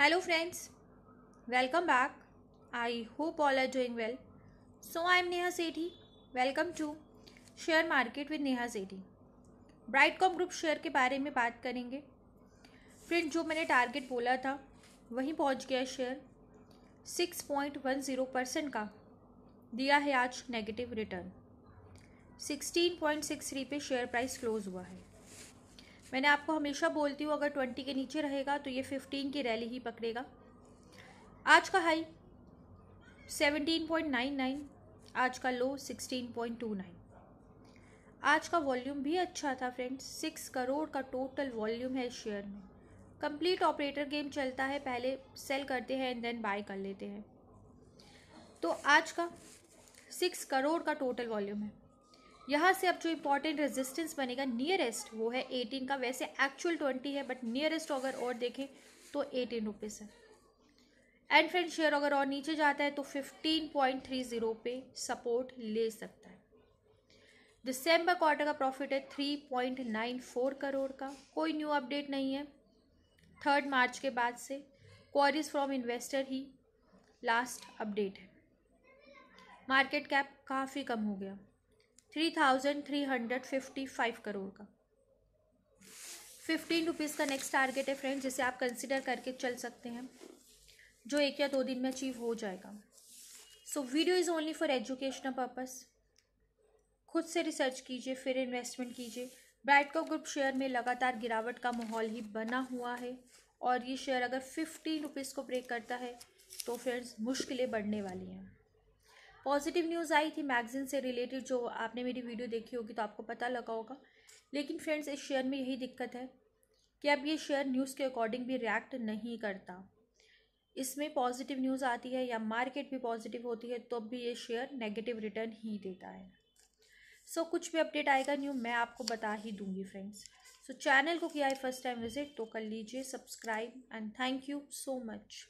hello friends welcome back I hope all are doing well so I am Neha Sethi welcome to share market with Neha Sethi Brightcom group share के बारे में बात करेंगे friend जो मैंने target बोला था वहीं पहुंच गया शेयर 6.10 परसेंट का दिया है आज नेगेटिव रिटर्न 16.63 पे शेयर प्राइस क्लोज हुआ है मैंने आपको हमेशा बोलती हूँ अगर ट्वेंटी के नीचे रहेगा तो ये फिफ्टीन की रैली ही पकड़ेगा आज का high seventeen point nine nine आज का low sixteen point two nine आज का वॉल्यूम भी अच्छा था फ्रेंड्स सिक्स करोड़ का टोटल वॉल्यूम है शेयर में कंप्लीट ऑपरेटर गेम चलता है पहले सेल करते हैं एंड देन बाय कर लेते हैं तो आज का सिक्स करोड़ का टोटल वॉल्यूम है यहाँ से अब जो इम्पोर्टेंट रेजिस्टेंस बनेगा नियरेस्ट वो है एटीन का वैसे एक्चुअल ट्वेंटी है बट नियरेस्ट अगर और देखें तो एटीन रुपीज़ है एंड फ्रेंड शेयर अगर और नीचे जाता है तो फिफ्टीन पॉइंट थ्री ज़ीरो पे सपोर्ट ले सकता है दिसंबर क्वार्टर का प्रॉफिट है three point nine four crore का कोई न्यू अपडेट नहीं है थर्ड मार्च के बाद से क्वारीज फ्रॉम इन्वेस्टर ही लास्ट अपडेट है मार्केट कैप काफ़ी कम हो गया three thousand three hundred fifty five crore का फिफ्टीन रुपीज़ का नेक्स्ट टारगेट है फ्रेंड जिसे आप कंसिडर करके चल सकते हैं जो एक या दो दिन में अचीव हो जाएगा so video is only for educational purpose खुद से रिसर्च कीजिए फिर इन्वेस्टमेंट कीजिए ब्राइटको ग्रुप शेयर में लगातार गिरावट का माहौल ही बना हुआ है और ये शेयर अगर फिफ्टीन रुपीज़ को ब्रेक करता है तो फ्रेंड्स मुश्किलें बढ़ने वाली हैं पॉजिटिव न्यूज़ आई थी मैगजीन से रिलेटेड जो आपने मेरी वीडियो देखी होगी तो आपको पता लगा होगा लेकिन फ्रेंड्स इस शेयर में यही दिक्कत है कि अब ये शेयर न्यूज़ के अकॉर्डिंग भी रिएक्ट नहीं करता इसमें पॉजिटिव न्यूज़ आती है या मार्केट भी पॉजिटिव होती है तो भी ये शेयर नेगेटिव रिटर्न ही देता है सो so, कुछ भी अपडेट आएगा न्यू मैं आपको बता ही दूंगी फ्रेंड्स सो so, चैनल को किया है फर्स्ट टाइम विजिट तो कर लीजिए subscribe and thank you so much